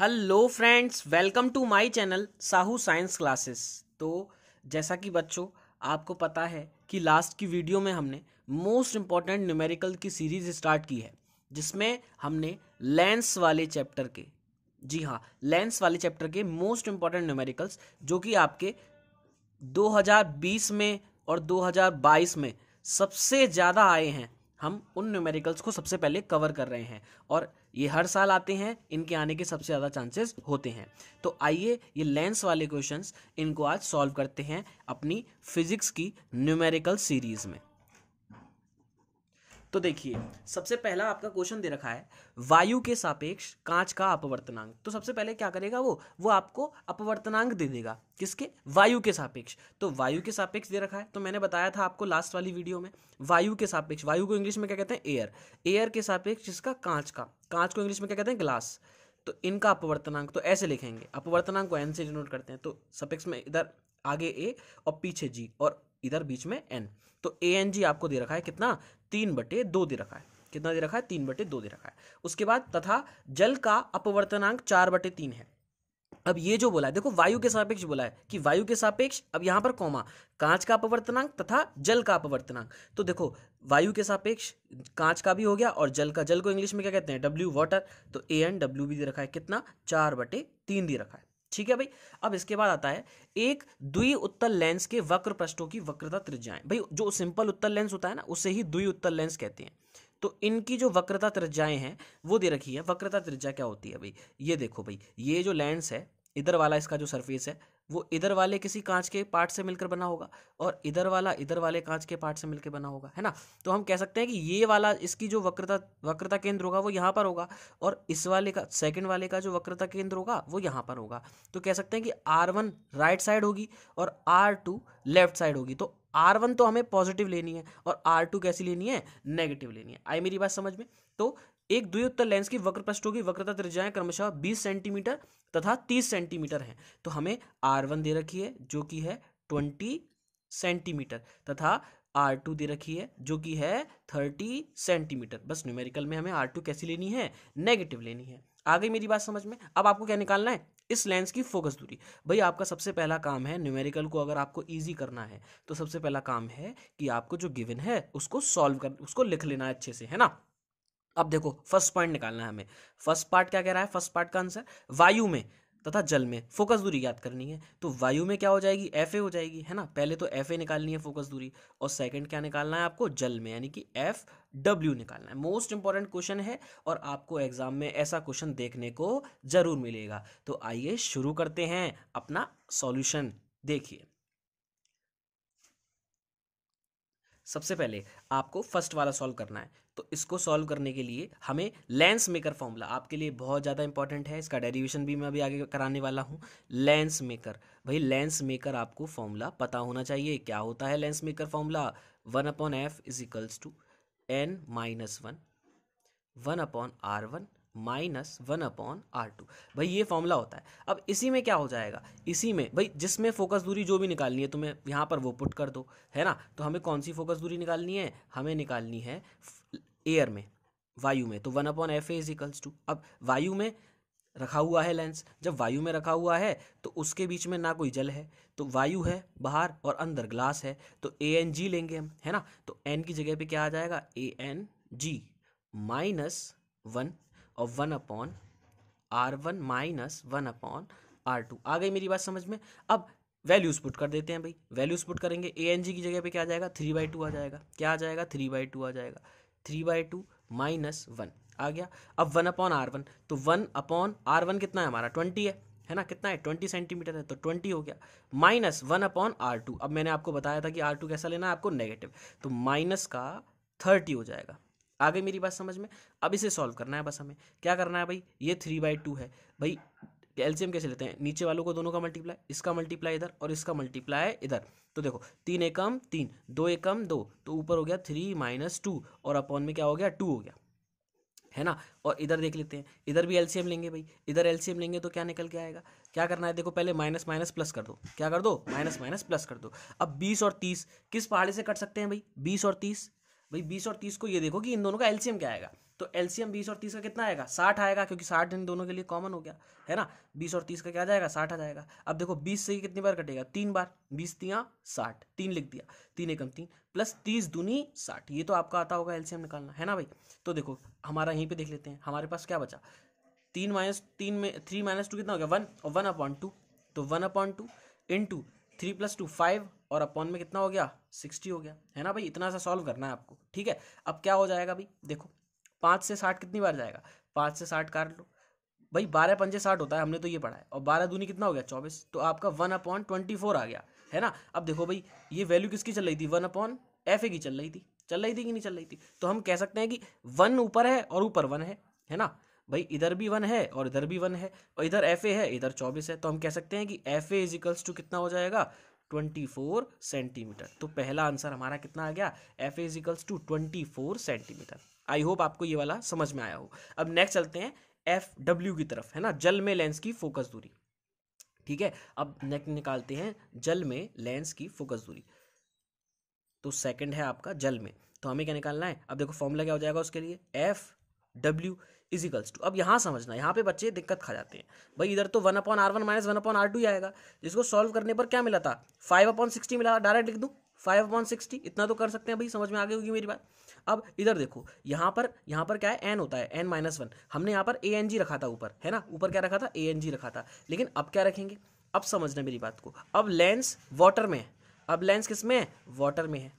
hello friends welcome to my channel Sahu science classes तो जैसा कि बच्चों आपको पता है कि लास्ट की वीडियो में हमने मोस्ट इम्पॉर्टेंट न्यूमेरिकल की सीरीज़ स्टार्ट की है जिसमें हमने लेंस वाले चैप्टर के जी हाँ लेंस वाले चैप्टर के मोस्ट इम्पॉर्टेंट न्यूमेरिकल्स जो कि आपके 2020 में और 2022 में सबसे ज़्यादा आए हैं हम उन न्यूमेरिकल्स को सबसे पहले कवर कर रहे हैं और ये हर साल आते हैं इनके आने के सबसे ज़्यादा चांसेस होते हैं तो आइए ये लेंस वाले क्वेश्चंस इनको आज सॉल्व करते हैं अपनी फिजिक्स की न्यूमेरिकल सीरीज़ में तो देखिए सबसे पहला आपका क्वेश्चन दे रखा है वायु के सापेक्ष कांच का अपवर्तनांक तो सबसे पहले क्या करेगा वो वो आपको अपवर्तनांक दे देगा किसके वायु के सापेक्ष तो वायु के सापेक्ष दे रखा है तो मैंने बताया था आपको लास्ट वाली वीडियो में वायु के सापेक्ष वायु को इंग्लिश में क्या कहते हैं एयर एयर के सापेक्ष जिसका कांच का कांच को इंग्लिश में क्या कहते हैं ग्लास तो इनका अपवर्तनांक तो ऐसे लिखेंगे अपवर्तनांक को एन से डिनोट करते हैं तो सपेक्ष में इधर आगे ए और पीछे जी और इधर बीच में एन तो ए एन जी आपको दे रखा है कितना तीन बटे दो दे रखा है कितना दे रखा है तीन बटे दो दे रखा है उसके बाद तथा जल का अपवर्तनांक चार बटे तीन है अब ये जो बोला है देखो वायु के सापेक्ष बोला है कि वायु के सापेक्ष अब यहाँ पर कौमा कांच का अपवर्तनांक तथा जल का अपवर्तनांक तो देखो वायु के सापेक्ष कांच का भी हो गया और जल का जल को इंग्लिश में क्या कहते हैं डब्ल्यू वाटर तो ए एन डब्ल्यू भी दे रखा है कितना चार बटे तीन दे रखा है ठीक है भाई अब इसके बाद आता है एक द्वि उत्तल लेंस के वक्र पृष्ठों की वक्रता त्रिज्याएं भाई जो सिंपल उत्तल लेंस होता है ना उसे ही द्वि उत्तल लेंस कहते हैं तो इनकी जो वक्रता त्रिज्याएं हैं वो दे रखी है वक्रता त्रिज्या क्या होती है भाई ये देखो भाई ये जो लेंस है इधर वाला इसका जो सरफेस है वो इधर वाले किसी कांच के पार्ट से मिलकर बना होगा और इधर वाला इधर वाले कांच के पार्ट से मिलकर बना होगा है ना तो हम कह सकते हैं कि ये वाला इसकी जो वक्रता वक्रता केंद्र होगा वो यहाँ पर होगा और इस वाले का सेकंड वाले का जो वक्रता केंद्र होगा वो यहाँ पर होगा तो कह सकते हैं कि आर वन राइट साइड होगी और आर टू लेफ्ट साइड होगी तो आर वन तो हमें पॉजिटिव लेनी है और आर टू कैसी लेनी है नेगेटिव लेनी है आई मेरी बात समझ में तो एक द्विउत्तर लेंस की वक्र पृष्ठों की वक्रता त्रिज्याएं क्रमशः 20 सेंटीमीटर तथा 30 सेंटीमीटर हैं तो हमें R1 दे रखी है जो कि है 20 सेंटीमीटर तथा R2 दे रखी है जो कि है 30 सेंटीमीटर बस न्यूमेरिकल में हमें R2 कैसी लेनी है नेगेटिव लेनी है आ गई मेरी बात समझ में अब आपको क्या निकालना है इस लेंस की फोकस दूरी भाई आपका सबसे पहला काम है न्यूमेरिकल को अगर आपको इजी करना है तो सबसे पहला काम है कि आपको जो गिवन है उसको सॉल्व कर उसको लिख लेना है अच्छे से है ना अब देखो फर्स्ट पॉइंट निकालना है हमें फर्स्ट पार्ट क्या कह रहा है फर्स्ट पार्ट का आंसर वायु में तथा जल में फोकस दूरी याद करनी है तो वायु में क्या हो जाएगी एफ ए हो जाएगी है ना पहले तो एफ ए निकालनी है फोकस दूरी और सेकंड क्या निकालना है आपको जल में यानी कि एफ डब्ल्यू निकालना है मोस्ट इंपॉर्टेंट क्वेश्चन है और आपको एग्जाम में ऐसा क्वेश्चन देखने को जरूर मिलेगा तो आइए शुरू करते हैं अपना सॉल्यूशन देखिए सबसे पहले आपको फर्स्ट वाला सॉल्व करना है तो इसको सॉल्व करने के लिए हमें लेंस मेकर फॉर्मूला आपके लिए बहुत ज़्यादा इंपॉर्टेंट है इसका डेरिवेशन भी मैं अभी आगे कराने वाला हूँ लेंस मेकर भाई लेंस मेकर आपको फॉर्मूला पता होना चाहिए क्या होता है lens maker formula one upon F is equals to N minus one one upon R one minus one upon R two भाई ये फॉर्मूला होता है अब इसी में क्या हो जाएगा इसी में भाई जिसमें फोकस दूरी जो भी निकालनी है तुम्हें यहाँ पर वो पुट कर दो है ना तो हमें कौन सी फोकस दूरी निकालनी है हमें निकालनी है एयर में वायु में तो one upon F equals to अब वायु में रखा हुआ है लेंस जब वायु में रखा हुआ है तो उसके बीच में ना कोई जल है तो वायु है बाहर और अंदर ग्लास है तो ए एन जी लेंगे हम है ना तो एन की जगह पे क्या आ जाएगा A N G minus one और one upon R one minus one upon R two आ गई मेरी बात समझ में अब वैल्यूज पुट कर देते हैं भाई वैल्यूज पुट करेंगे ए एन जी की जगह पे क्या आ जाएगा थ्री बाई टू आ जाएगा क्या आ जाएगा थ्री बाई टू आ जाएगा three by two minus one आ गया अब वन अपॉन आर वन तो वन अपॉन आर वन कितना है हमारा ट्वेंटी है है ना कितना है ट्वेंटी सेंटीमीटर है तो ट्वेंटी हो गया minus one upon R two अब मैंने आपको बताया था कि आर टू कैसा लेना है आपको नेगेटिव तो माइनस का थर्टी हो जाएगा आगे मेरी बात समझ में अब इसे सॉल्व करना है बस हमें क्या करना है भाई ये थ्री बाई टू है भाई कि एलसीएम कैसे लेते हैं नीचे वालों को दोनों का मल्टीप्लाई इसका मल्टीप्लाई इधर और इसका मल्टीप्लाई इधर तो देखो तीन एकम तीन दो एकम दो तो ऊपर हो गया थ्री माइनस टू और अपॉन में क्या हो गया टू हो गया है ना और इधर देख लेते हैं इधर भी एलसीएम लेंगे भाई इधर एलसीएम लेंगे तो क्या निकल के आएगा क्या करना है देखो पहले माइनस माइनस प्लस कर दो क्या कर दो माइनस माइनस प्लस कर दो अब बीस और तीस किस पहाड़ी से कट सकते हैं भाई बीस और तीस भाई बीस और तीस को ये देखो कि इन दोनों का एल्सियम क्या आएगा तो एल्सियम बीस और तीस का कितना आएगा साठ आएगा क्योंकि साठ इन दोनों के लिए कॉमन हो गया है ना बीस और तीस का क्या जाएगा साठ आ जाएगा अब देखो बीस से कितनी बार कटेगा तीन बार बीस तिया साठ तीन लिख दिया तीन एकम तीन प्लस तीस दूनी साठ ये तो आपका आता होगा एल्सियम निकालना है ना भाई तो देखो हमारा यहीं पर देख लेते हैं हमारे पास क्या बचा तीन माइनस तीन में थ्री माइनस टू कितना हो गया वन और वन अपॉइंट टू तो one upon two in two three plus two five और अपॉन में कितना हो गया सिक्सटी हो गया है ना भाई इतना सा सॉल्व करना है आपको ठीक है अब क्या हो जाएगा भाई देखो पाँच से साठ कितनी बार जाएगा पाँच से साठ काट लो भाई बारह पंजे साठ होता है हमने तो ये पढ़ा है और बारह दूनी कितना हो गया चौबीस तो आपका वन अपॉन ट्वेंटी फोर आ गया है ना अब देखो भाई ये वैल्यू किसकी चल रही थी वन अपॉन एफ ए की चल रही थी चल रही थी कि नहीं चल रही थी तो हम कह सकते हैं कि वन ऊपर है और ऊपर वन है है ना भाई इधर भी वन है और इधर भी वन है और इधर एफ ए है इधर चौबीस है तो हम कह सकते हैं कि एफ ए इजिकल्स टू कितना हो जाएगा 24 सेंटीमीटर तो पहला आंसर हमारा कितना आ गया F equals to twenty four centimetre I hope आपको ये वाला समझ में आया हो अब नेक्स्ट चलते हैं एफ डब्ल्यू की तरफ है ना जल में लेंस की फोकस दूरी ठीक है अब नेक्स्ट निकालते हैं जल में लेंस की फोकस दूरी तो सेकंड है आपका जल में तो हमें क्या निकालना है अब देखो फॉर्मूला क्या हो जाएगा उसके लिए एफ डब्ल्यू इजिकल्स टू अब यहाँ समझना यहाँ पे बच्चे दिक्कत खा जाते हैं भाई इधर तो one upon R one minus one upon R two ही आएगा जिसको सॉल्व करने पर क्या मिला था फाइव अपॉन सिक्सटी मिला डायरेक्ट लिख दूँ फाइव अपॉन सिक्सटी इतना तो कर सकते हैं भाई समझ में आ गई होगी मेरी बात अब इधर देखो यहाँ पर यहाँ पर क्या है एन होता है एन माइनस वन हमने यहाँ पर ए एन जी रखा था ऊपर है ना ऊपर क्या रखा था ए एन जी रखा था लेकिन अब क्या रखेंगे अब समझना मेरी बात को अब लेंस वाटर में है अब लेंस किस में है वाटर में है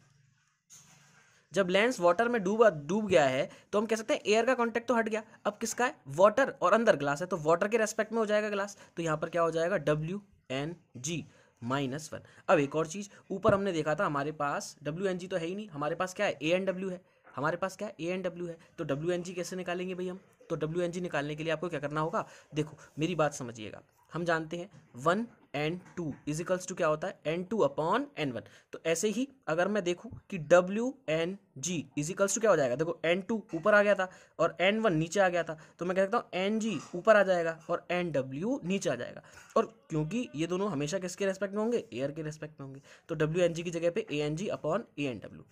जब लेंस वाटर में डूबा डूब गया है तो हम कह सकते हैं एयर का कॉन्टैक्ट तो हट गया अब किसका है वाटर और अंदर ग्लास है तो वाटर के रेस्पेक्ट में हो जाएगा ग्लास तो यहाँ पर क्या हो जाएगा W N G minus one अब एक और चीज़ ऊपर हमने देखा था हमारे पास डब्ल्यू एन जी तो है ही नहीं हमारे पास क्या है ए एन डब्ल्यू है हमारे पास क्या है ए एन डब्ल्यू है तो डब्ल्यू एन जी कैसे निकालेंगे भाई हम तो डब्ल्यू एन जी निकालने के लिए आपको क्या करना होगा देखो मेरी बात समझिएगा हम जानते हैं one N two equals to क्या होता है N two upon N one तो ऐसे ही अगर मैं देखूँ कि W N G equals to क्या हो जाएगा देखो एन टू ऊपर आ गया था और एन वन नीचे आ गया था तो मैं कह सकता हूँ एन जी ऊपर आ जाएगा और एन डब्ल्यू नीचे आ जाएगा और क्योंकि ये दोनों हमेशा किसके रेस्पेक्ट में होंगे एयर के रेस्पेक्ट में होंगे तो डब्ल्यू एन जी की जगह पे A N G upon A N W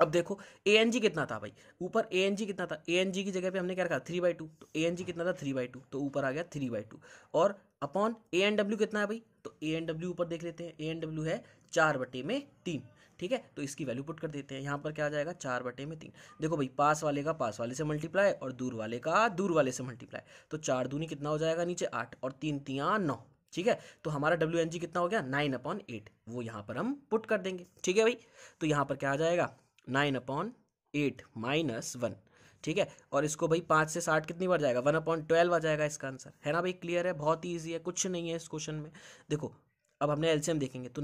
अब देखो ए एन जी कितना था भाई ऊपर ए एन जी कितना था ए एन जी की जगह पे हमने क्या रखा थ्री बाई टू तो ए एन जी कितना था थ्री बाई टू तो ऊपर आ गया थ्री बाई टू और अपॉन ए एन डब्ल्यू कितना है भाई तो ए एन डब्ल्यू ऊपर देख लेते हैं ए एन डब्ल्यू है चार बटे में तीन ठीक है तो इसकी वैल्यू पुट कर देते हैं यहाँ पर क्या आ जाएगा चार बटे में तीन देखो भाई पास वाले का पास वाले से मल्टीप्लाई और दूर वाले का दूर वाले से मल्टीप्लाई तो चार दूनी कितना हो जाएगा नीचे आठ और तीन तिया नौ ठीक है तो हमारा डब्ल्यू एन जी कितना हो गया नाइन अपॉन एट वो यहाँ पर हम पुट कर देंगे ठीक है भाई तो यहाँ पर क्या आ जाएगा nine upon eight minus one ठीक है और इसको भाई पाँच से साठ कितनी बार जाएगा वन अपॉन ट्वेल्व आ जाएगा इसका आंसर है ना भाई क्लियर है बहुत ही ईजी है कुछ नहीं है इस क्वेश्चन में देखो अब हमने एलसीएम देखेंगे तो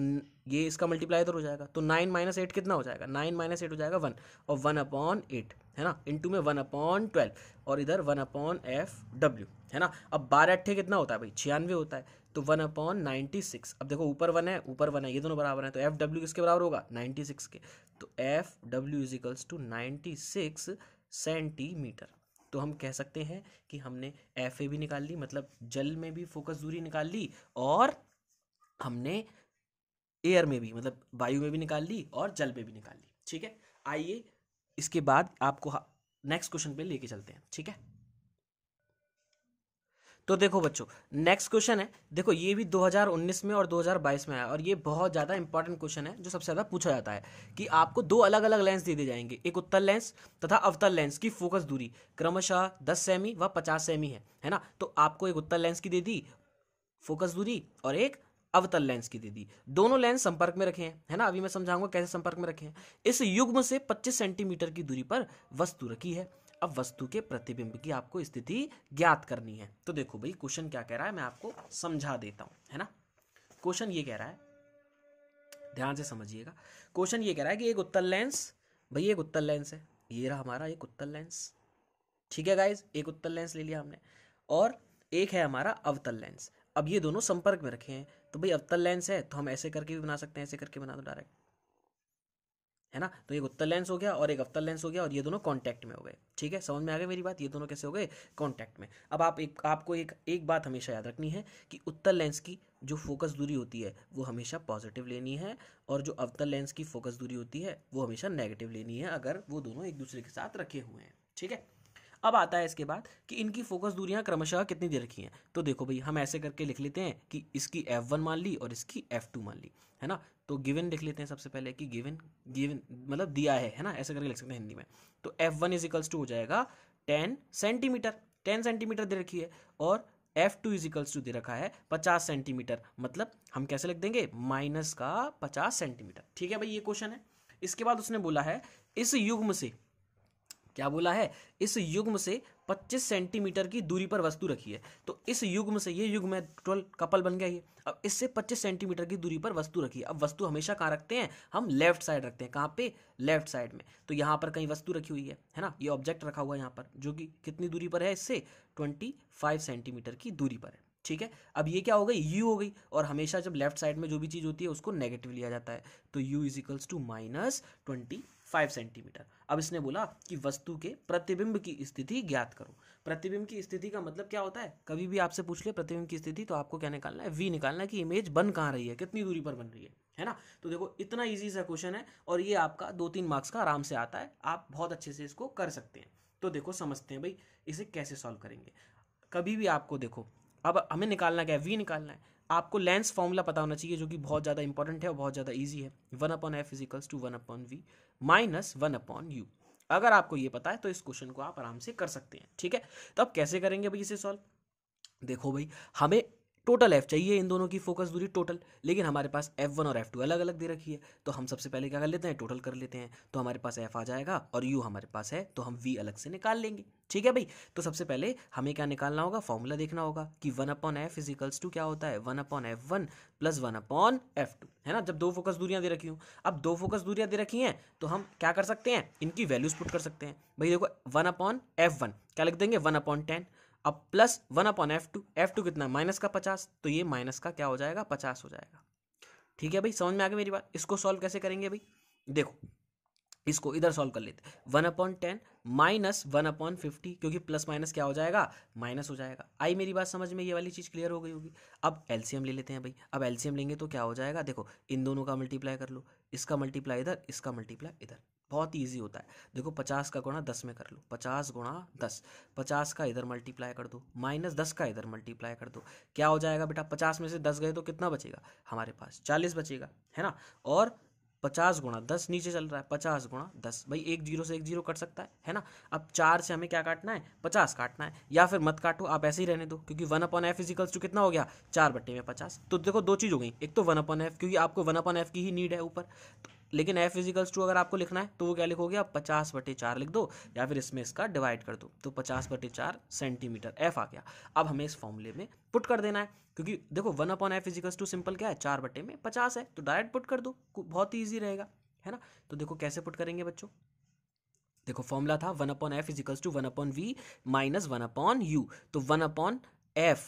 ये इसका मल्टीप्लाई इधर तो हो जाएगा तो नाइन माइनस एट कितना हो जाएगा नाइन माइनस एट हो जाएगा वन और वन अपॉन एट है ना इंटू में वन अपॉन ट्वेल्व और इधर वन अपॉन एफ डब्ल्यू है ना अब बारह अट्ठे कितना होता है भाई छियानवे होता है तो वन अपॉन नाइन्टी सिक्स अब देखो ऊपर वन है ऊपर वन है ये दोनों बराबर हैं तो एफ डब्ल्यू किसके बराबर होगा नाइन्टी सिक्स के तो F W is equals to ninety six centimetre तो हम कह सकते हैं कि हमने एफ ए भी निकाल ली मतलब जल में भी फोकस दूरी निकाल ली और हमने एयर में भी मतलब वायु में भी निकाल ली और जल में भी निकाल ली ठीक है आइए इसके बाद आपको नेक्स्ट क्वेश्चन पे लेके चलते हैं ठीक है तो देखो बच्चों नेक्स्ट क्वेश्चन है देखो ये भी 2019 में और 2022 में आया और ये बहुत ज़्यादा इंपॉर्टेंट क्वेश्चन है जो सबसे ज़्यादा पूछा जाता है कि आपको दो अलग अलग लेंस दे दिए जाएंगे एक उत्तर लेंस तथा अवतल लेंस की फोकस दूरी क्रमशः 10 सेमी व 50 सेमी है है ना तो आपको एक उत्तर लेंस की दे दी फोकस दूरी और एक अवतल लेंस की दे दी दोनों लेंस संपर्क में रखे हैं है ना अभी मैं समझाऊंगा कैसे संपर्क में रखे हैं इस युग्म से 25 सेंटीमीटर की दूरी पर वस्तु रखी है अब वस्तु के प्रतिबिंब की आपको स्थिति ज्ञात करनी है तो देखो भाई क्वेश्चन क्या कह रहा है मैं आपको समझा देता हूं है ना क्वेश्चन ये कह रहा है ध्यान से समझिएगा क्वेश्चन ये कह रहा है कि एक उत्तल लेंस भाई एक उत्तल लेंस है ये रहा हमारा एक उत्तल लेंस ठीक है गाइज एक उत्तल लेंस ले लिया हमने और एक है हमारा अवतल लेंस अब ये दोनों संपर्क में रखे हैं तो भाई अवतल लेंस है तो हम ऐसे करके भी बना सकते हैं ऐसे करके बना दो डायरेक्ट है ना तो एक उत्तर लेंस हो गया और एक अवतल लेंस हो गया और ये दोनों कॉन्टैक्ट में हो गए ठीक है समझ में आ गए मेरी बात ये दोनों कैसे हो गए कॉन्टैक्ट में अब आप एक आपको एक एक बात हमेशा याद रखनी है कि उत्तर लेंस की जो फोकस दूरी होती है वो हमेशा पॉजिटिव लेनी है और जो अवतल लेंस की फोकस दूरी होती है वो हमेशा नेगेटिव लेनी है अगर वो दोनों एक दूसरे के साथ रखे हुए हैं ठीक है अब आता है इसके बाद कि इनकी फोकस दूरियां क्रमशः कितनी दे रखी हैं तो देखो भाई हम ऐसे करके लिख लेते हैं कि इसकी एफ वन मान ली और इसकी एफ टू मान ली है ना तो गिवन लिख लेते हैं सबसे पहले कि गिवन गिवन मतलब दिया है है ना ऐसे करके लिख सकते हैं हिंदी में तो F one is equals to हो जाएगा टेन सेंटीमीटर टेन सेंटीमीटर दे रखी है और F two is equals to दे रखा है पचास सेंटीमीटर मतलब हम कैसे लिख देंगे माइनस का पचास सेंटीमीटर ठीक है भाई ये क्वेश्चन है इसके बाद उसने बोला है इस युग्म से क्या बोला है इस युग्म से 25 सेंटीमीटर की दूरी पर वस्तु रखी है तो इस युग्म से ये युग्म में टोटल कपल बन गया ये अब इससे 25 सेंटीमीटर की दूरी पर वस्तु रखी है अब वस्तु हमेशा कहाँ रखते हैं हम लेफ्ट साइड रखते हैं कहाँ पे लेफ्ट साइड में तो यहाँ पर कहीं वस्तु रखी हुई है है ना ये ऑब्जेक्ट रखा हुआ है यहाँ पर जो कि कितनी दूरी पर है इससे ट्वेंटी सेंटीमीटर की दूरी पर है ठीक है अब ये क्या हो गई यू हो गई और हमेशा जब लेफ्ट साइड में जो भी चीज़ होती है उसको नेगेटिव लिया जाता है तो U is equals to minus twenty five centimetre अब इसने बोला कि वस्तु के प्रतिबिंब की स्थिति ज्ञात करो प्रतिबिंब की स्थिति का मतलब क्या होता है कभी भी आपसे पूछ ले प्रतिबिंब की स्थिति तो आपको क्या निकालना है वी निकालना है कि इमेज बन कहाँ रही है कितनी दूरी पर बन रही है है ना तो देखो इतना ईजी सा क्वेश्चन है और ये आपका दो तीन मार्क्स का आराम से आता है आप बहुत अच्छे से इसको कर सकते हैं तो देखो समझते हैं भाई इसे कैसे सॉल्व करेंगे कभी भी आपको देखो अब हमें निकालना क्या है वी निकालना है आपको लेंस फॉर्मूला पता होना चाहिए जो कि बहुत ज़्यादा इंपॉर्टेंट है और बहुत ज़्यादा ईजी है one upon F equals to one upon V minus one upon U अगर आपको ये पता है तो इस क्वेश्चन को आप आराम से कर सकते हैं ठीक है तो अब कैसे करेंगे भाई इसे सॉल्व देखो भाई हमें टोटल एफ चाहिए इन दोनों की फोकस दूरी टोटल लेकिन हमारे पास एफ वन और एफ टू अलग अलग दे रखी है तो हम सबसे पहले क्या कर लेते हैं टोटल कर लेते हैं तो हमारे पास एफ आ जाएगा और यू हमारे पास है तो हम वी अलग से निकाल लेंगे ठीक है भाई तो सबसे पहले हमें क्या निकालना होगा फॉर्मूला देखना होगा कि one upon F equals to क्या होता है one upon F one plus one upon F two है ना जब दो फोकस दूरियां दे रखी हूँ अब दो फोकस दूरियां दे रखी हैं तो हम क्या कर सकते हैं इनकी वैल्यूज पुट कर सकते हैं भाई देखो वन अपॉन एफ वन क्या लिख देंगे वन अपॉन टेन अब plus one upon F two F two कितना माइनस का पचास तो ये माइनस का क्या हो जाएगा पचास हो जाएगा ठीक है भाई समझ में आ गया मेरी बात इसको सॉल्व कैसे करेंगे भाई देखो इसको इधर सॉल्व कर लेते one upon ten minus one upon fifty क्योंकि प्लस माइनस क्या हो जाएगा माइनस हो जाएगा आई मेरी बात समझ में ये वाली चीज़ क्लियर हो गई होगी अब एलसीएम ले लेते हैं भाई अब एलसीएम लेंगे तो क्या हो जाएगा देखो इन दोनों का मल्टीप्लाई कर लो इसका मल्टीप्लाई इधर इसका मल्टीप्लाई इधर बहुत ईजी होता है देखो पचास का गुणा दस में कर लो पचास गुणा दस पचास का इधर मल्टीप्लाई कर दो माइनस दस का इधर मल्टीप्लाई कर दो क्या हो जाएगा बेटा पचास में से दस गए तो कितना बचेगा हमारे पास चालीस बचेगा है ना और पचास गुणा दस नीचे चल रहा है पचास गुणा दस भाई एक जीरो से एक जीरो कट सकता है है ना अब चार से हमें क्या काटना है पचास काटना है या फिर मत काटो आप ऐसे ही रहने दो क्योंकि one upon F equals to कितना हो गया चार बट्टे में पचास तो देखो दो चीज़ हो गई एक तो वन अपॉन एफ क्योंकि आपको वन अपॉन एफ की ही नीड है ऊपर तो लेकिन एफ इजिकल्स टू अगर आपको लिखना है तो वो क्या लिखोगे आप पचास बटे चार लिख दो या फिर इसमें इसका डिवाइड कर दो तो पचास बटे चार सेंटीमीटर एफ आ गया अब हमें इस फॉर्मूले में पुट कर देना है क्योंकि देखो one upon F equals to simple क्या है चार बटे में पचास है तो डायरेक्ट पुट कर दो बहुत ही ईजी रहेगा है ना तो देखो कैसे पुट करेंगे बच्चों देखो फॉर्मूला था one upon F equals to one upon V minus one upon U तो one upon F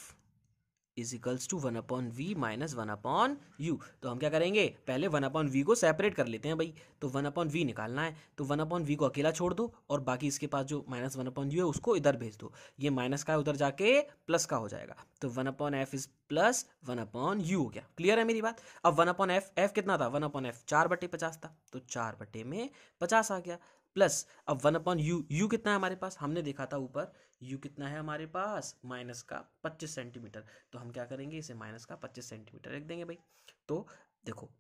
is equals to one upon V minus one upon U तो हम क्या करेंगे पहले वन अपॉन वी को सेपरेट कर लेते हैं भाई तो वन अपॉन वी निकालना है तो वन अपॉन वी को अकेला छोड़ दो और बाकी इसके पास जो माइनस वन अपॉन यू है उसको इधर भेज दो ये माइनस का है उधर जाके प्लस का हो जाएगा तो one upon F is plus one upon U हो गया क्लियर है मेरी बात अब वन अपॉन एफ एफ कितना था वन अपॉन एफ चार बटे पचास था तो चार बटे में पचास आ गया प्लस अब वन अपॉन यू यू कितना है हमारे पास हमने देखा था ऊपर यू कितना है हमारे पास माइनस का पच्चीस सेंटीमीटर तो हम क्या करेंगे इसे माइनस का पच्चीस सेंटीमीटर रख देंगे भाई तो देखो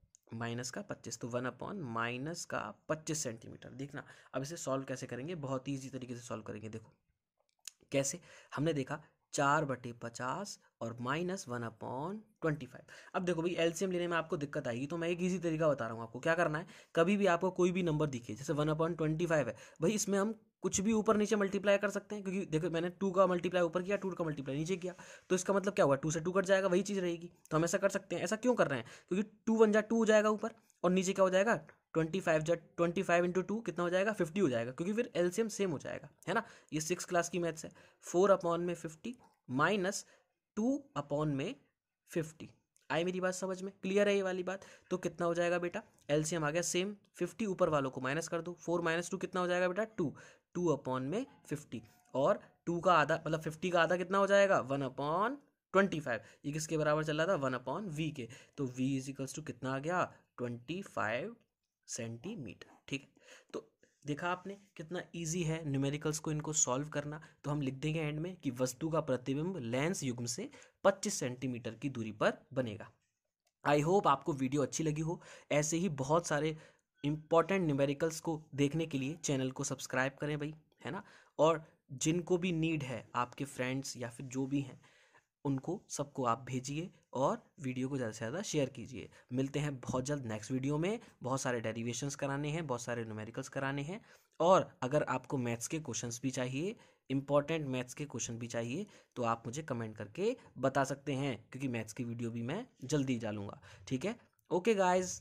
माइनस का पच्चीस तो वन अपॉन माइनस का पच्चीस सेंटीमीटर देखना अब इसे सॉल्व कैसे करेंगे बहुत ईजी तरीके से सॉल्व करेंगे देखो कैसे हमने देखा चार बटे पचास और minus one upon twenty five अब देखो भाई एलसीएम लेने में आपको दिक्कत आएगी तो मैं एक ईजी तरीका बता रहा हूँ आपको क्या करना है कभी भी आपको कोई भी नंबर दिखे जैसे वन अपॉन ट्वेंटी फाइव है भाई इसमें हम कुछ भी ऊपर नीचे मल्टीप्लाई कर सकते हैं क्योंकि देखो मैंने टू का मल्टीप्लाई ऊपर किया टू का मल्टीप्लाई नीचे किया तो इसका मतलब क्या हुआ टू से टू कट जाएगा वही चीज़ रहेगी तो हम ऐसा कर सकते हैं ऐसा क्यों कर रहे हैं क्योंकि टू वन जा टू हो जाएगा ऊपर और नीचे क्या हो जाएगा ट्वेंटी फाइव जब ट्वेंटी फाइव इंटू टू कितना हो जाएगा फिफ्टी हो जाएगा क्योंकि फिर एलसीएम सेम हो जाएगा है ना ये सिक्स क्लास की मैथ्स है फोर अपॉन में फिफ्टी माइनस टू अपॉन में फिफ्टी आई मेरी बात समझ में क्लियर है ये वाली बात तो कितना हो जाएगा बेटा एलसीएम आ गया सेम फिफ्टी ऊपर वालों को माइनस कर दो फोर माइनस टू कितना हो जाएगा बेटा टू टू अपॉन में फिफ्टी और टू का आधा मतलब फिफ्टी का आधा कितना हो जाएगा वन अपॉन ट्वेंटी फाइव ये किसके बराबर चल रहा था वन अपॉन वी के तो वी इज इक्वल्स टू कितना आ गया ट्वेंटी फाइव सेंटीमीटर ठीक है तो देखा आपने कितना इजी है न्यूमेरिकल्स को इनको सॉल्व करना तो हम लिख देंगे एंड में कि वस्तु का प्रतिबिंब लेंस युग्म से 25 सेंटीमीटर की दूरी पर बनेगा आई होप आपको वीडियो अच्छी लगी हो ऐसे ही बहुत सारे इंपॉर्टेंट न्यूमेरिकल्स को देखने के लिए चैनल को सब्सक्राइब करें भाई है ना और जिनको भी नीड है आपके फ्रेंड्स या फिर जो भी हैं उनको सबको आप भेजिए और वीडियो को ज़्यादा से ज़्यादा शेयर कीजिए मिलते हैं बहुत जल्द नेक्स्ट वीडियो में बहुत सारे डेरिवेशंस कराने हैं बहुत सारे न्यूमेरिकल्स कराने हैं और अगर आपको मैथ्स के क्वेश्चंस भी चाहिए इंपॉर्टेंट मैथ्स के क्वेश्चन भी चाहिए तो आप मुझे कमेंट करके बता सकते हैं क्योंकि मैथ्स की वीडियो भी मैं जल्दी डालूंगा ठीक है ओके गाइज़